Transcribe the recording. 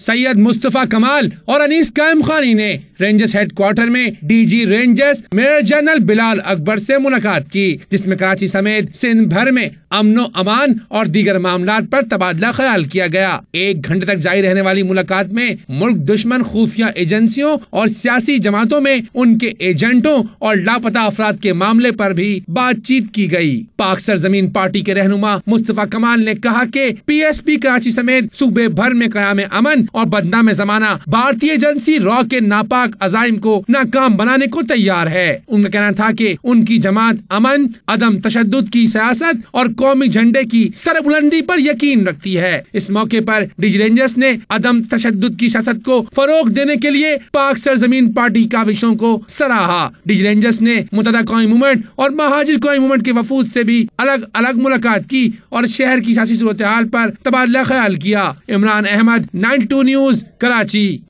सैयद मुस्तफ़ा कमाल और अनीस कायम खानी ने रेंजर्स हेडक्वार्टर में DG Rangers major general Bilal Akbar से मुलाकात की जिसमें कराची समेत सिंध भर में अमनो अमान और दीगर मामला पर तबादला ख्याल किया गया एक घंटे तक जारी रहने वाली मुलाकात में मुल्क दुश्मन खुफिया एजेंसियों और सियासी जमातों में उनके एजेंटों और लापता अफराद के मामले पर भी बातचीत की गयी पाक सरजमीन पार्टी के रहनुमा मुस्तफ़ा कमाल ने कहा की पी एस पी कराची समेत सूबे भर में क्याम अमन और बदनाम जमाना भारतीय एजेंसी रॉ के नापाक अजाइम को नाकाम बनाने को तैयार है उनका कहना था की उनकी जमात अमन अदम तशद की सियासत और कौमी झंडे की सरबुलंदी पर यकीन रखती है इस मौके पर डिज रेंजर्स ने अदम तशद की सियासत को फरोख देने के लिए पाक सरजमीन पार्टी काविशों को सराहा डिज रेंजर्स ने मुतदा कौमी मूवमेंट और महाजिर कौमी मूवमेंट के वफूद से भी अलग अलग मुलाकात की और शहर की सियासी सूरत हाल पर तबादला ख्याल किया इमरान अहमद नाइन न्यूज कराची